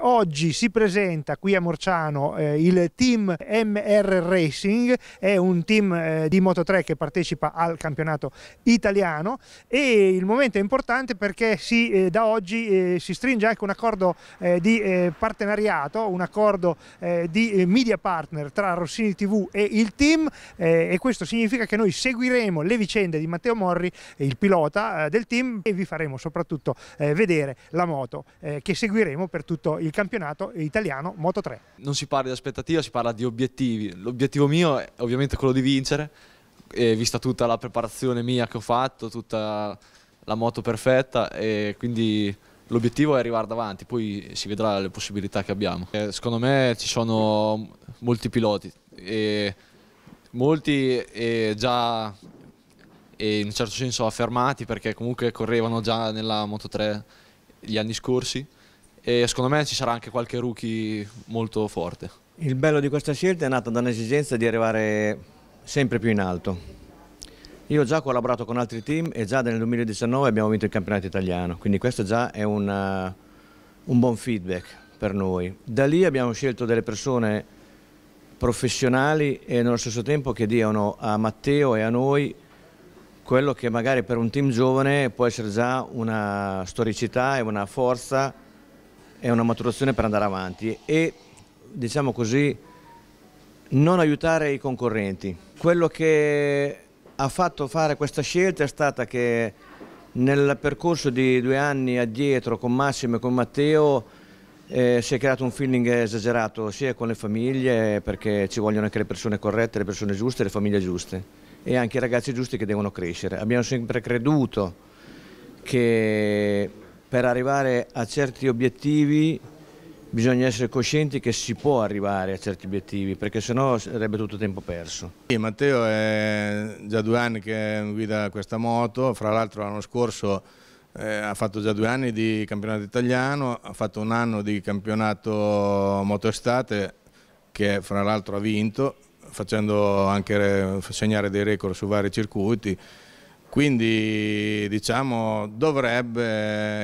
Oggi si presenta qui a Morciano eh, il team MR Racing, è un team eh, di Moto3 che partecipa al campionato italiano e il momento è importante perché si, eh, da oggi eh, si stringe anche un accordo eh, di eh, partenariato, un accordo di media partner tra Rossini TV e il team e questo significa che noi seguiremo le vicende di Matteo Morri, il pilota del team e vi faremo soprattutto vedere la moto che seguiremo per tutto il il campionato italiano Moto 3. Non si parla di aspettativa, si parla di obiettivi. L'obiettivo mio è ovviamente quello di vincere, e vista tutta la preparazione mia che ho fatto, tutta la moto perfetta e quindi l'obiettivo è arrivare davanti, poi si vedrà le possibilità che abbiamo. E eh, secondo me ci sono molti piloti e molti e già e in un certo senso affermati perché comunque correvano già nella Moto 3 gli anni scorsi e secondo me ci sarà anche qualche rookie molto forte. Il bello di questa scelta è nata da un'esigenza di arrivare sempre più in alto. Io ho già collaborato con altri team e già nel 2019 abbiamo vinto il campionato italiano, quindi questo già è una, eh, un buon feedback per noi. Da lì abbiamo scelto delle persone professionali e nello stesso tempo che diano a Matteo e a noi quello che magari per un team giovane può essere già una storicità e una forza è una maturazione per andare avanti e diciamo così non aiutare i concorrenti. Quello che ha fatto fare questa scelta è stata che nel percorso di due anni addietro con Massimo e con Matteo eh, si è creato un feeling esagerato sia con le famiglie perché ci vogliono anche le persone corrette, le persone giuste, le famiglie giuste e anche i ragazzi giusti che devono crescere. Abbiamo sempre creduto che per arrivare a certi obiettivi bisogna essere coscienti che si può arrivare a certi obiettivi perché sennò sarebbe tutto tempo perso. Sì, Matteo è già due anni che guida questa moto, fra l'altro l'anno scorso eh, ha fatto già due anni di campionato italiano, ha fatto un anno di campionato moto estate che fra l'altro ha vinto facendo anche segnare dei record su vari circuiti quindi diciamo dovrebbe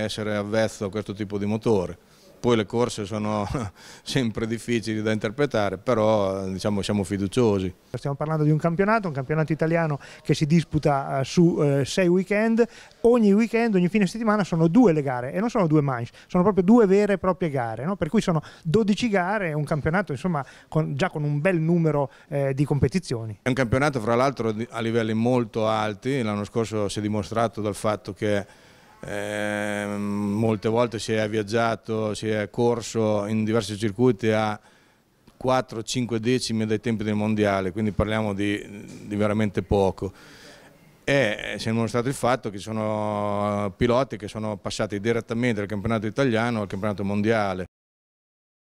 essere avvezzo a questo tipo di motore poi le corse sono sempre difficili da interpretare, però diciamo, siamo fiduciosi. Stiamo parlando di un campionato, un campionato italiano che si disputa eh, su eh, sei weekend, ogni weekend, ogni fine settimana sono due le gare e non sono due manche, sono proprio due vere e proprie gare, no? per cui sono 12 gare, un campionato insomma con, già con un bel numero eh, di competizioni. È un campionato fra l'altro a livelli molto alti, l'anno scorso si è dimostrato dal fatto che eh, molte volte si è viaggiato, si è corso in diversi circuiti a 4-5 decimi dai tempi del mondiale, quindi parliamo di, di veramente poco. E si è mostrato il fatto che ci sono eh, piloti che sono passati direttamente dal campionato italiano al campionato mondiale.